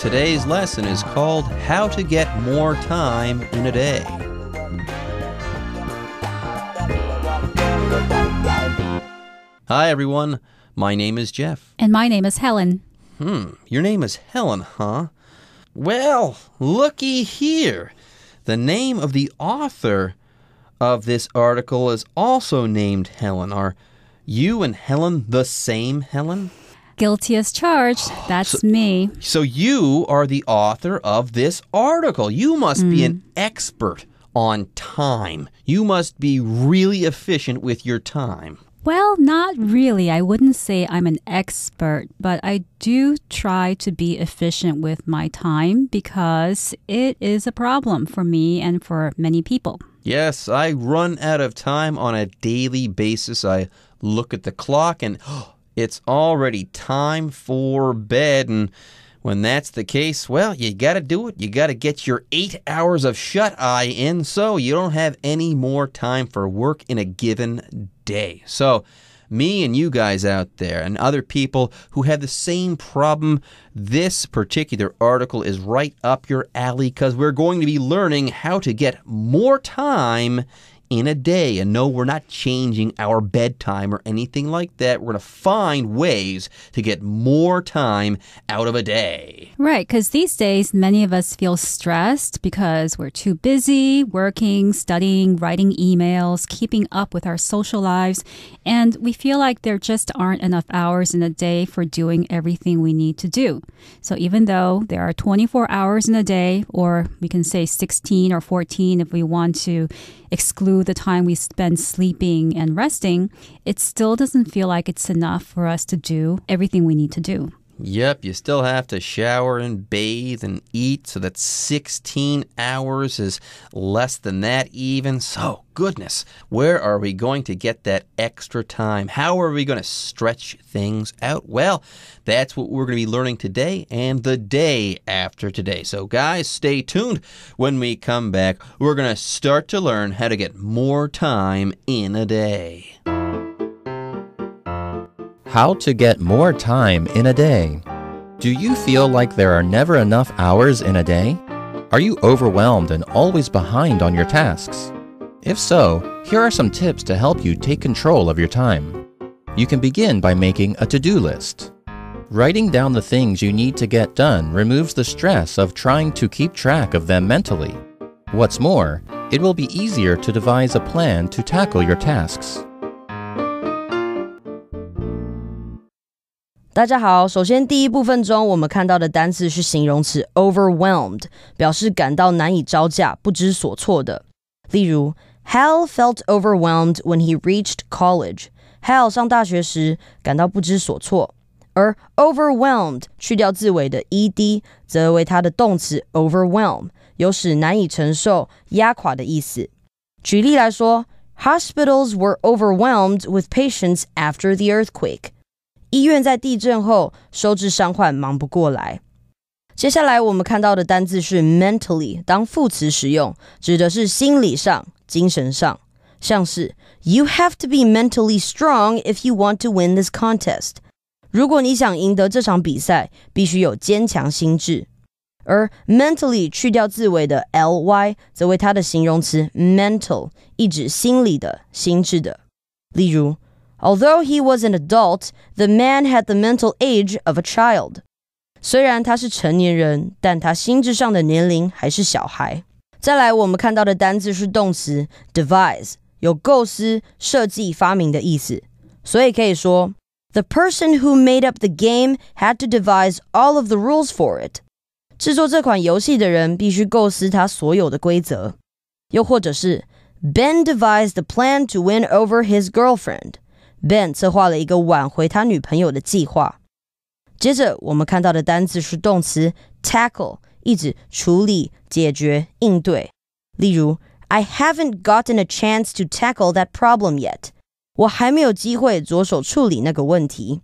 Today's lesson is called How to Get More Time in a Day. Hi, everyone. My name is Jeff. And my name is Helen. Hmm, your name is Helen, huh? Well, looky here. The name of the author of this article is also named Helen. Our you and Helen the same Helen? Guilty as charged. Oh, That's so, me. So you are the author of this article. You must mm. be an expert on time. You must be really efficient with your time. Well, not really. I wouldn't say I'm an expert, but I do try to be efficient with my time because it is a problem for me and for many people. Yes, I run out of time on a daily basis. I look at the clock and oh, it's already time for bed. And when that's the case, well, you got to do it. You got to get your eight hours of shut eye in so you don't have any more time for work in a given day. So, me and you guys out there and other people who have the same problem, this particular article is right up your alley because we're going to be learning how to get more time in a day. And no, we're not changing our bedtime or anything like that. We're going to find ways to get more time out of a day. Right, because these days, many of us feel stressed because we're too busy working, studying, writing emails, keeping up with our social lives, and we feel like there just aren't enough hours in a day for doing everything we need to do. So even though there are 24 hours in a day, or we can say 16 or 14 if we want to exclude the time we spend sleeping and resting, it still doesn't feel like it's enough for us to do everything we need to do. Yep, you still have to shower and bathe and eat, so that 16 hours is less than that, even. So, goodness, where are we going to get that extra time? How are we going to stretch things out? Well, that's what we're going to be learning today and the day after today. So, guys, stay tuned. When we come back, we're going to start to learn how to get more time in a day. How to get more time in a day. Do you feel like there are never enough hours in a day? Are you overwhelmed and always behind on your tasks? If so, here are some tips to help you take control of your time. You can begin by making a to do list. Writing down the things you need to get done removes the stress of trying to keep track of them mentally. What's more, it will be easier to devise a plan to tackle your tasks. 大家好，首先第一部分中我们看到的单词是形容词 overwhelmed，表示感到难以招架、不知所措的。例如，Hal felt overwhelmed when he reached college。Hal 上大学时感到不知所措。而 overwhelmed 去掉字尾的 ed，则为它的动词 overwhelm，有使难以承受、压垮的意思。举例来说，Hospitals were overwhelmed with patients after the earthquake。医院在地震后收治伤患，忙不过来。接下来我们看到的单字是 mentally，当副词使用，指的是心理上、精神上，像是 You have to be mentally strong if you want to win this contest。如果你想赢得这场比赛，必须有坚强心智。而 mentally 去掉字尾的 ly，则为它的形容词 mental，意指心理的、心智的。例如。Although he was an adult, the man had the mental age of a child. 虽然他是成年人，但他心智上的年龄还是小孩。再来，我们看到的单字是动词 devise，有构思、设计、发明的意思。所以可以说，The person who made up the game had to devise all of the rules for it。制作这款游戏的人必须构思他所有的规则。又或者是，Ben devised a plan to win over his girlfriend。Ben 策划了一个挽回他女朋友的计划。接着我们看到的单词是动词 tackle，意指处理、解决、应对。例如，I haven't gotten a chance to tackle that problem yet。我还没有机会着手处理那个问题。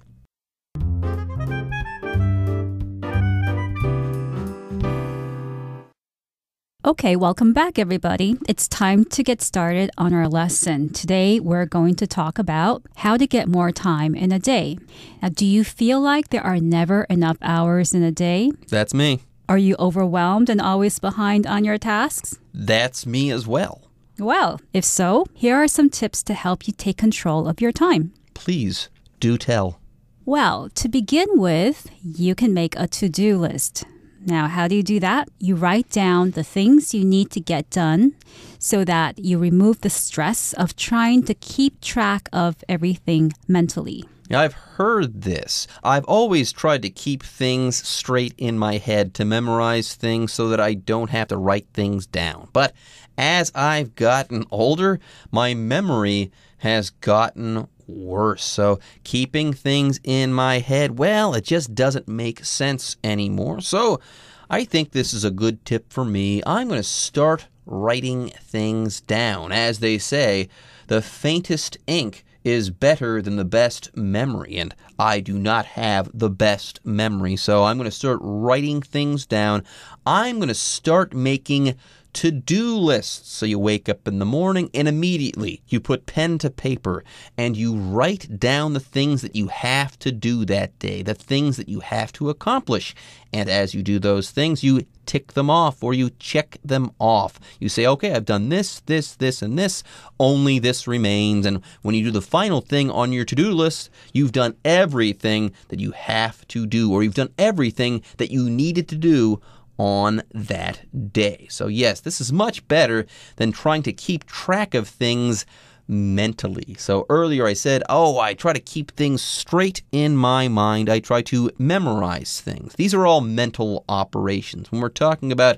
Okay, welcome back, everybody. It's time to get started on our lesson. Today, we're going to talk about how to get more time in a day. Now, do you feel like there are never enough hours in a day? That's me. Are you overwhelmed and always behind on your tasks? That's me as well. Well, if so, here are some tips to help you take control of your time. Please do tell. Well, to begin with, you can make a to do list. Now, how do you do that? You write down the things you need to get done so that you remove the stress of trying to keep track of everything mentally. I've heard this. I've always tried to keep things straight in my head, to memorize things so that I don't have to write things down. But as I've gotten older, my memory has gotten worse. So keeping things in my head, well, it just doesn't make sense anymore. So I think this is a good tip for me. I'm going to start writing things down. As they say, the faintest ink is better than the best memory, and I do not have the best memory. So I'm going to start writing things down. I'm going to start making to do lists. So you wake up in the morning and immediately you put pen to paper and you write down the things that you have to do that day, the things that you have to accomplish. And as you do those things, you tick them off or you check them off. You say, okay, I've done this, this, this, and this. Only this remains. And when you do the final thing on your to do list, you've done everything that you have to do, or you've done everything that you needed to do on that day. So, yes, this is much better than trying to keep track of things mentally. So, earlier I said, oh, I try to keep things straight in my mind. I try to memorize things. These are all mental operations. When we're talking about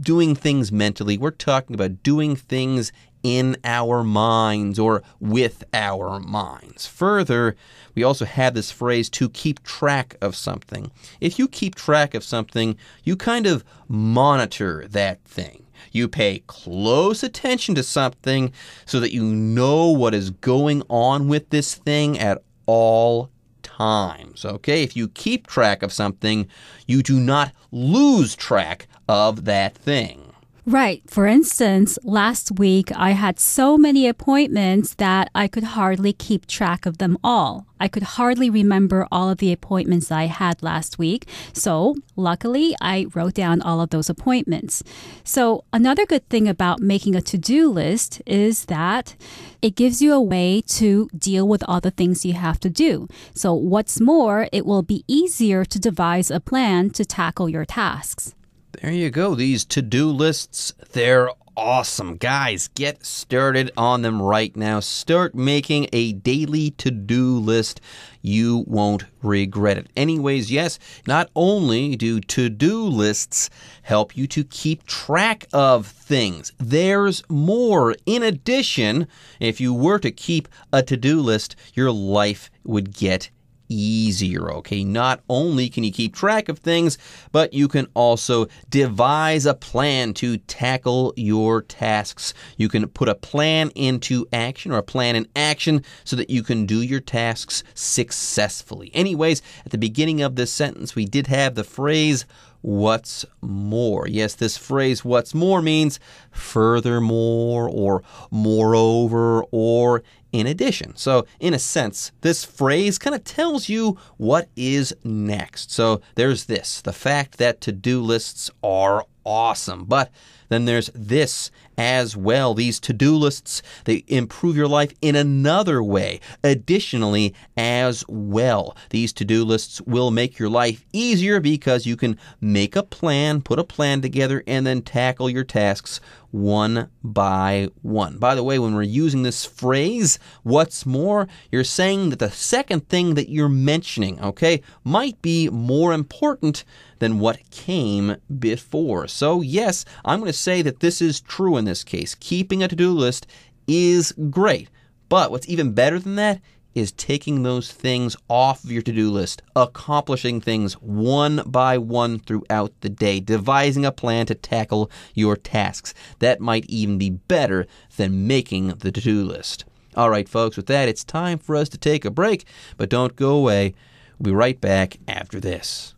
doing things mentally, we're talking about doing things in our minds or with our minds. Further, we also have this phrase to keep track of something. If you keep track of something, you kind of monitor that thing. You pay close attention to something so that you know what is going on with this thing at all times. Okay, if you keep track of something, you do not lose track of that thing. Right. For instance, last week I had so many appointments that I could hardly keep track of them all. I could hardly remember all of the appointments I had last week. So, luckily, I wrote down all of those appointments. So, another good thing about making a to do list is that it gives you a way to deal with all the things you have to do. So, what's more, it will be easier to devise a plan to tackle your tasks. There you go. These to do lists, they're awesome. Guys, get started on them right now. Start making a daily to do list. You won't regret it. Anyways, yes, not only do to do lists help you to keep track of things, there's more. In addition, if you were to keep a to do list, your life would get easier, okay? Not only can you keep track of things, but you can also devise a plan to tackle your tasks. You can put a plan into action or a plan in action so that you can do your tasks successfully. Anyways, at the beginning of this sentence, we did have the phrase, what's more. Yes, this phrase, what's more, means furthermore, or moreover, or in addition. So, in a sense, this phrase kind of tells you what is next. So, there's this the fact that to do lists are awesome. But then there's this as well. These to do lists, they improve your life in another way. Additionally, as well, these to do lists will make your life easier because you can make a plan, put a plan together, and then tackle your tasks one by one. By the way, when we're using this phrase, what's more, you're saying that the second thing that you're mentioning, okay, might be more important than what came before. So, yes, I'm going to say that this is true in this case. Keeping a to do list is great. But what's even better than that is taking those things off your to do list, accomplishing things one by one throughout the day, devising a plan to tackle your tasks. That might even be better than making the to do list. All right, folks, with that, it's time for us to take a break, but don't go away. We'll be right back after this.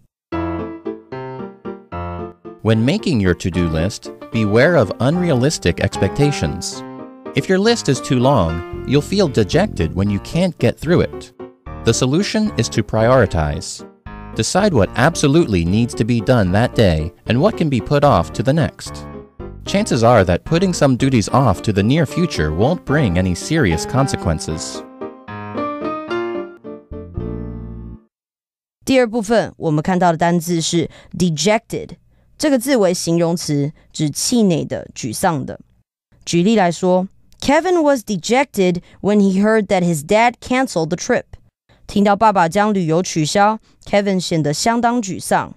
When making your to do list, beware of unrealistic expectations. If your list is too long, you'll feel dejected when you can't get through it. The solution is to prioritize. Decide what absolutely needs to be done that day and what can be put off to the next. Chances are that putting some duties off to the near future won't bring any serious consequences. 第二部分我们看到的单字是 dejected，这个字为形容词，指气馁的、沮丧的。举例来说。Kevin was dejected when he heard that his dad canceled the trip. 听到爸爸将旅游取消，Kevin 显得相当沮丧。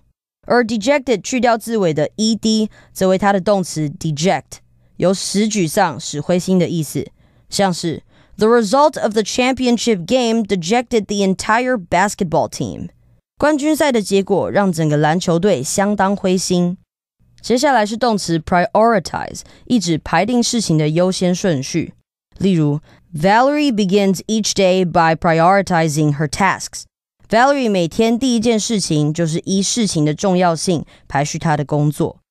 而 dejected 去掉字尾的 ed，则为它的动词 deject，有使沮丧、使灰心的意思。像是 The result of the championship game dejected the entire basketball team。冠军赛的结果让整个篮球队相当灰心。接下来是动词 prioritize，意指排定事情的优先顺序。例如，Valerie begins each day by prioritizing her tasks。Valerie 每天第一件事情就是依事情的重要性排序她的工作。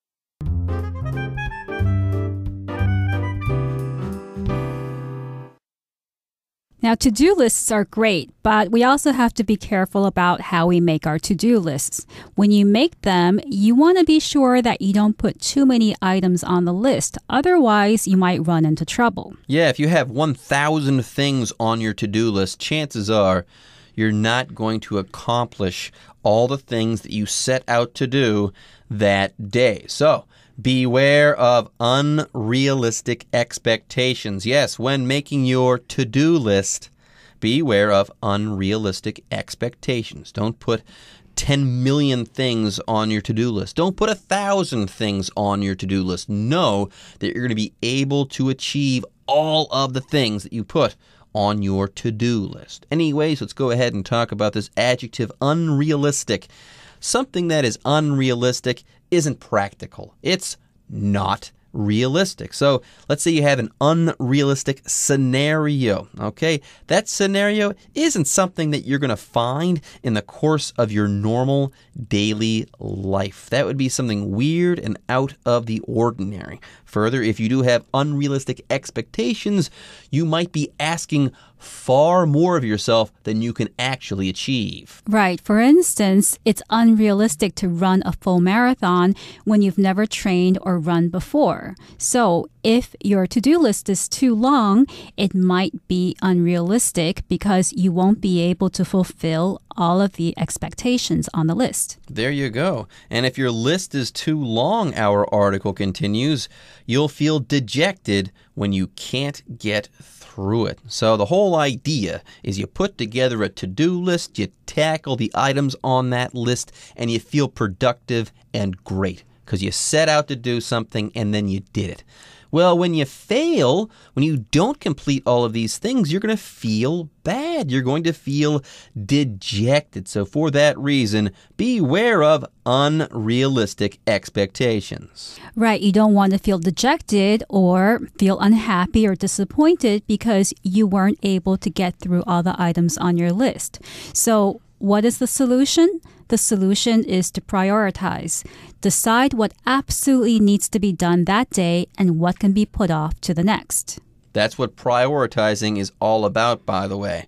Now, to do lists are great, but we also have to be careful about how we make our to do lists. When you make them, you want to be sure that you don't put too many items on the list. Otherwise, you might run into trouble. Yeah, if you have 1,000 things on your to do list, chances are you're not going to accomplish all the things that you set out to do that day. So, Beware of unrealistic expectations. Yes, when making your to do list, beware of unrealistic expectations. Don't put 10 million things on your to do list. Don't put a thousand things on your to do list. Know that you're going to be able to achieve all of the things that you put on your to do list. Anyways, let's go ahead and talk about this adjective unrealistic. Something that is unrealistic isn't practical. It's not realistic. So let's say you have an unrealistic scenario. Okay, that scenario isn't something that you're going to find in the course of your normal daily life. That would be something weird and out of the ordinary. Further, if you do have unrealistic expectations, you might be asking far more of yourself than you can actually achieve. Right. For instance, it's unrealistic to run a full marathon when you've never trained or run before. So, if your to do list is too long, it might be unrealistic because you won't be able to fulfill all of the expectations on the list. There you go. And if your list is too long, our article continues, you'll feel dejected when you can't get through it. So the whole idea is you put together a to do list, you tackle the items on that list, and you feel productive and great because you set out to do something and then you did it. Well, when you fail, when you don't complete all of these things, you're going to feel bad. You're going to feel dejected. So, for that reason, beware of unrealistic expectations. Right. You don't want to feel dejected or feel unhappy or disappointed because you weren't able to get through all the items on your list. So, what is the solution? the solution is to prioritize. Decide what absolutely needs to be done that day and what can be put off to the next. That's what prioritizing is all about, by the way.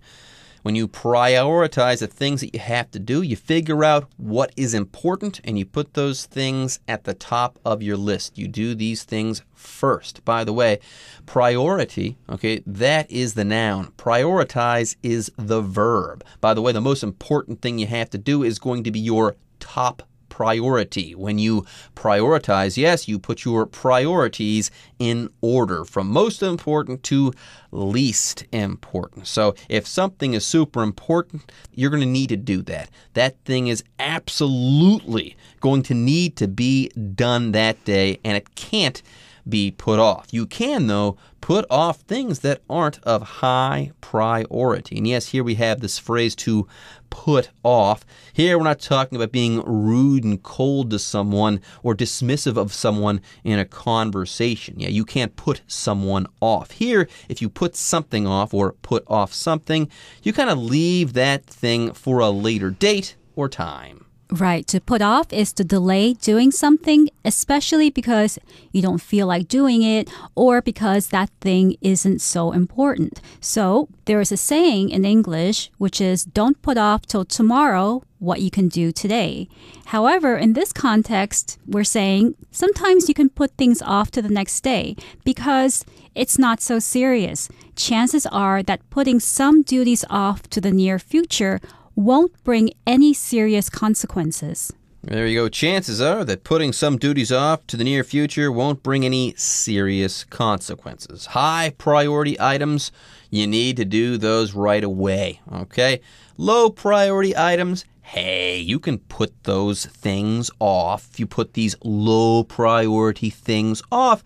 When you prioritize the things that you have to do, you figure out what is important and you put those things at the top of your list. You do these things first. By the way, priority, okay, that is the noun. Prioritize is the verb. By the way, the most important thing you have to do is going to be your top priority. When you prioritize, yes, you put your priorities in order from most important to least important. So if something is super important, you're going to need to do that. That thing is absolutely going to need to be done that day, and it can't be put off. You can, though, put off things that aren't of high priority. And yes, here we have this phrase to put off. Here we're not talking about being rude and cold to someone or dismissive of someone in a conversation. Yeah, you can't put someone off. Here, if you put something off or put off something, you kind of leave that thing for a later date or time. Right. To put off is to delay doing something especially because you don't feel like doing it or because that thing isn't so important. So there is a saying in English which is don't put off till tomorrow what you can do today. However, in this context, we're saying sometimes you can put things off to the next day because it's not so serious. Chances are that putting some duties off to the near future won't bring any serious consequences. There you go. Chances are that putting some duties off to the near future won't bring any serious consequences. High priority items, you need to do those right away, okay? Low priority items, hey, you can put those things off. You put these low priority things off,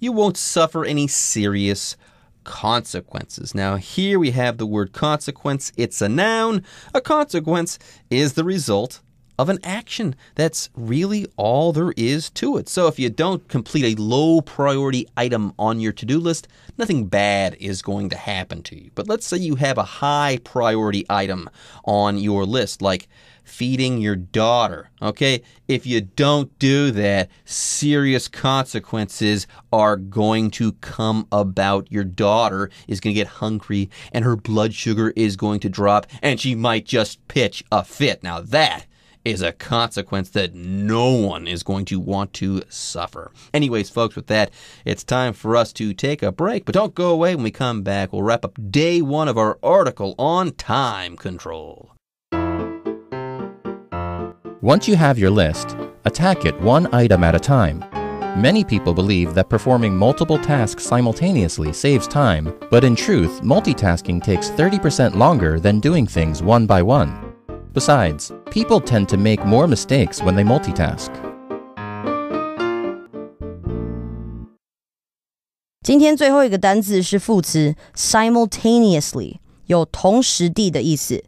you won't suffer any serious consequences. Now, here we have the word consequence. It's a noun. A consequence is the result of an action. That's really all there is to it. So if you don't complete a low priority item on your to do list, nothing bad is going to happen to you. But let's say you have a high priority item on your list, like feeding your daughter. Okay? If you don't do that, serious consequences are going to come about. Your daughter is going to get hungry and her blood sugar is going to drop and she might just pitch a fit. Now that is a consequence that no one is going to want to suffer. Anyways, folks, with that, it's time for us to take a break, but don't go away. When we come back, we'll wrap up day one of our article on time control. Once you have your list, attack it one item at a time. Many people believe that performing multiple tasks simultaneously saves time, but in truth, multitasking takes 30% longer than doing things one by one. Besides, people tend to make more mistakes when they multitask. 今天最后一个单字是副词 simultaneously，有同时地的意思，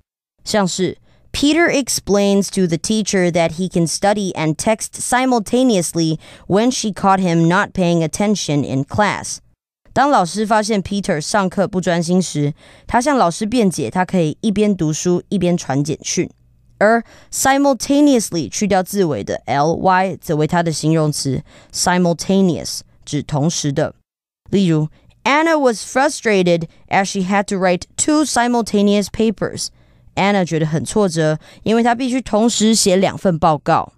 像是 Peter explains to the teacher that he can study and text simultaneously when she caught him not paying attention in class. 当老师发现 Peter 上课不专心时，他向老师辩解，他可以一边读书一边传简讯。而 simultaneously 去掉字尾的 ly 则为它的形容词，simultaneous 指同时的。例如，Anna was frustrated as she had to write two simultaneous papers。Anna 觉得很挫折，因为她必须同时写两份报告。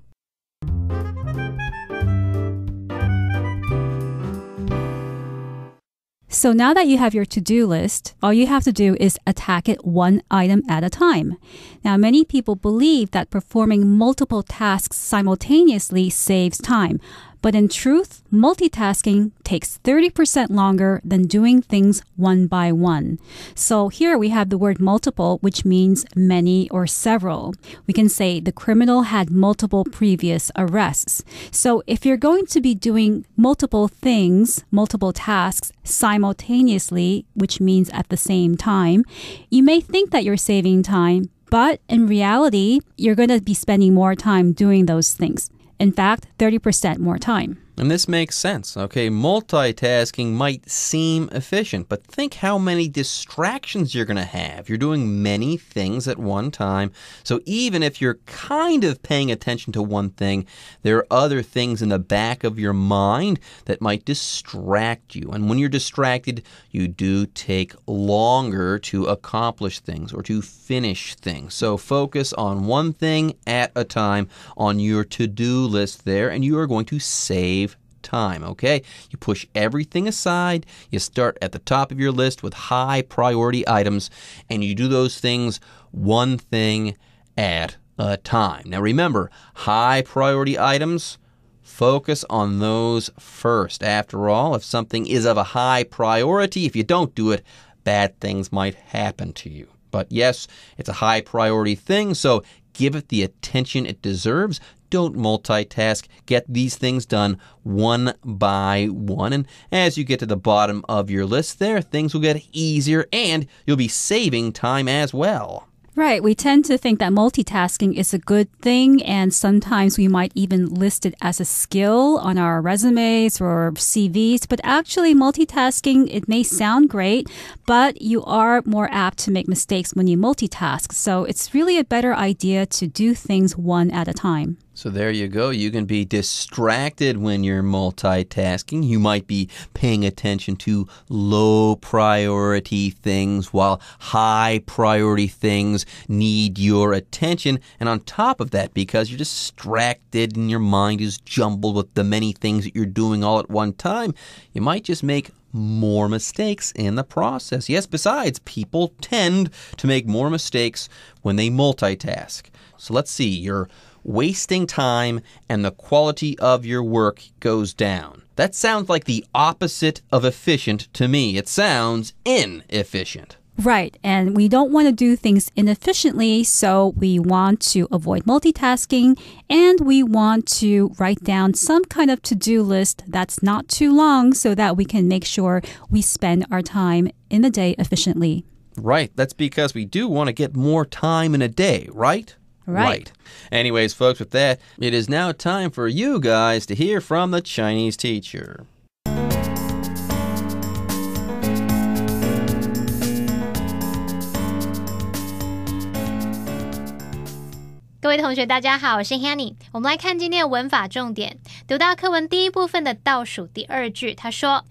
So now that you have your to do list, all you have to do is attack it one item at a time. Now, many people believe that performing multiple tasks simultaneously saves time. But in truth, multitasking takes 30% longer than doing things one by one. So here we have the word multiple, which means many or several. We can say the criminal had multiple previous arrests. So if you're going to be doing multiple things, multiple tasks simultaneously, which means at the same time, you may think that you're saving time, but in reality, you're going to be spending more time doing those things in fact, 30% more time. And this makes sense, okay? Multitasking might seem efficient, but think how many distractions you're going to have. You're doing many things at one time. So even if you're kind of paying attention to one thing, there are other things in the back of your mind that might distract you. And when you're distracted, you do take longer to accomplish things or to finish things. So focus on one thing at a time on your to do list there, and you are going to save time, okay? You push everything aside, you start at the top of your list with high priority items, and you do those things one thing at a time. Now remember, high priority items, focus on those first. After all, if something is of a high priority, if you don't do it, bad things might happen to you. But yes, it's a high priority thing, so give it the attention it deserves. Don't multitask. Get these things done one by one. And as you get to the bottom of your list there, things will get easier and you'll be saving time as well. Right. We tend to think that multitasking is a good thing, and sometimes we might even list it as a skill on our resumes or CVs. But actually, multitasking, it may sound great, but you are more apt to make mistakes when you multitask. So it's really a better idea to do things one at a time. So there you go. You can be distracted when you're multitasking. You might be paying attention to low priority things while high priority things need your attention. And on top of that, because you're distracted and your mind is jumbled with the many things that you're doing all at one time, you might just make more mistakes in the process. Yes, besides, people tend to make more mistakes when they multitask. So let's see. You're wasting time and the quality of your work goes down. That sounds like the opposite of efficient to me. It sounds inefficient. Right, and we don't want to do things inefficiently, so we want to avoid multitasking and we want to write down some kind of to do list that's not too long so that we can make sure we spend our time in the day efficiently. Right, that's because we do want to get more time in a day, right? Right. right. Anyways, folks, with that, it is now time for you guys to hear from the Chinese teacher. Hanny。我们来看今天的文法重点，读到课文第一部分的倒数第二句，他说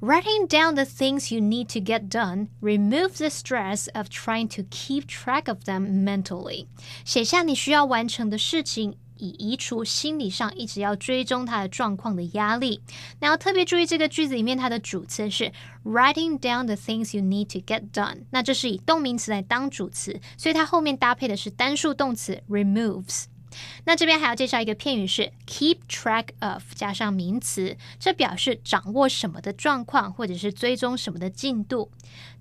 Writing down the things you need to get done removes the stress of trying to keep track of them mentally. 写下你需要完成的事情，以移除心理上一直要追踪它的状况的压力。那要特别注意这个句子里面它的主词是 writing down the things you need to get done。那这是以动名词来当主词，所以它后面搭配的是单数动词 removes。那这边还要介绍一个片语是 keep track of 加上名词，这表示掌握什么的状况，或者是追踪什么的进度。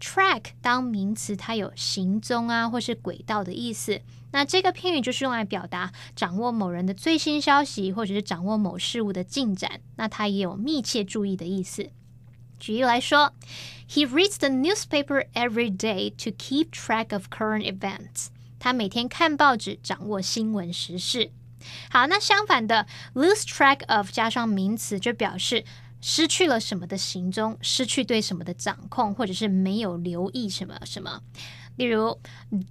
track 当名词，它有行踪啊，或是轨道的意思。那这个片语就是用来表达掌握某人的最新消息，或者是掌握某事物的进展。那它也有密切注意的意思。举例来说，He reads the newspaper every day to keep track of current events. 他每天看报纸，掌握新闻时事。好，那相反的，lose track of 加上名词，就表示失去了什么的行踪，失去对什么的掌控，或者是没有留意什么什么。例如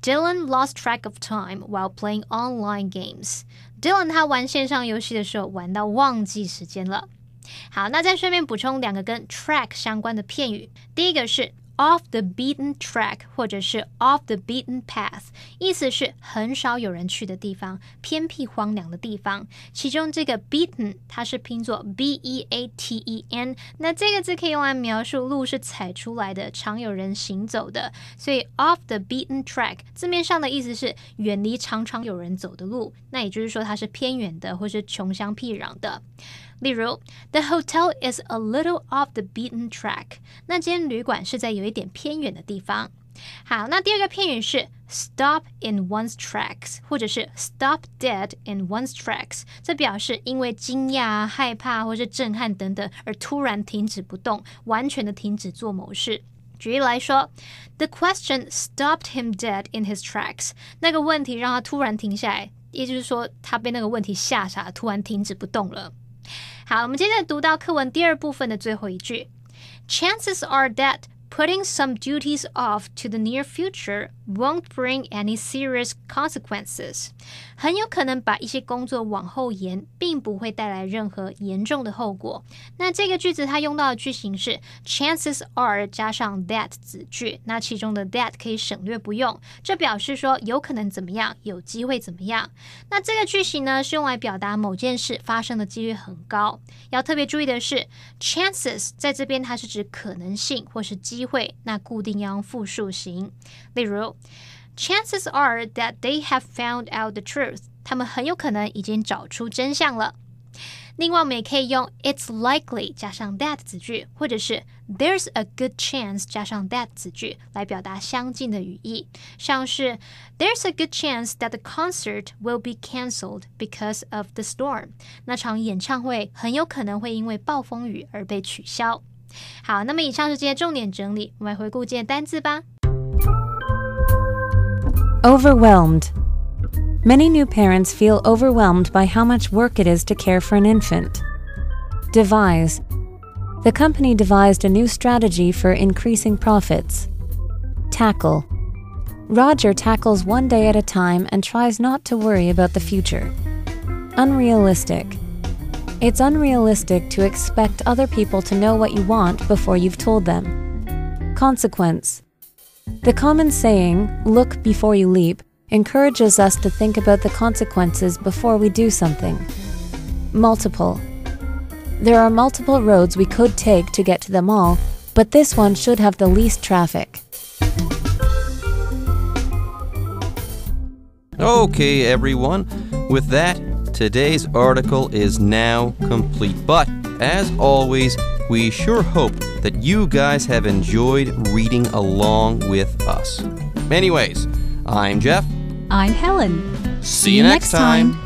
，Dylan lost track of time while playing online games. Dylan 他玩线上游戏的时候，玩到忘记时间了。好，那再顺便补充两个跟 track 相关的片语。第一个是。Off the beaten track，或者是 off the beaten path，意思是很少有人去的地方，偏僻荒凉的地方。其中这个 beaten，它是拼作 b e a t e n，那这个字可以用来描述路是踩出来的，常有人行走的。所以 off the beaten track 字面上的意思是远离常常有人走的路，那也就是说它是偏远的，或是穷乡僻壤的。例如，The hotel is a little off the beaten track。那间旅馆是在有一点偏远的地方。好，那第二个片语是 “stop in one's tracks” 或者是 “stop dead in one's tracks”。这表示因为惊讶、害怕或是震撼等等而突然停止不动，完全的停止做某事。举例来说，The question stopped him dead in his tracks。那个问题让他突然停下来，也就是说，他被那个问题吓傻，突然停止不动了。好，我们接着读到课文第二部分的最后一句：Chances are that. Putting some duties off to the near future won't bring any serious consequences。很有可能把一些工作往后延，并不会带来任何严重的后果。那这个句子它用到的句型是 chances are 加上 that 子句，那其中的 that 可以省略不用，这表示说有可能怎么样，有机会怎么样。那这个句型呢，是用来表达某件事发生的几率很高。要特别注意的是，chances 在这边它是指可能性或是机。会，那固定要用复数型。例如，Chances are that they have found out the truth。他们很有可能已经找出真相了。另外，我们也可以用 "It's likely" 加上 that 子句，或者是 "There's a good chance" 加上 that 子句来表达相近的语义，像是 "There's a good chance that the concert will be cancelled because of the storm." 那场演唱会很有可能会因为暴风雨而被取消。Overwhelmed, Many new parents feel overwhelmed by how much work it is to care for an infant. Devise. The company devised a new strategy for increasing profits. Tackle. Roger tackles one day at a time and tries not to worry about the future. Unrealistic. It's unrealistic to expect other people to know what you want before you've told them. Consequence The common saying, look before you leap, encourages us to think about the consequences before we do something. Multiple There are multiple roads we could take to get to them all, but this one should have the least traffic. Okay, everyone. With that, Today's article is now complete. But as always, we sure hope that you guys have enjoyed reading along with us. Anyways, I'm Jeff. I'm Helen. See, See you next time. time.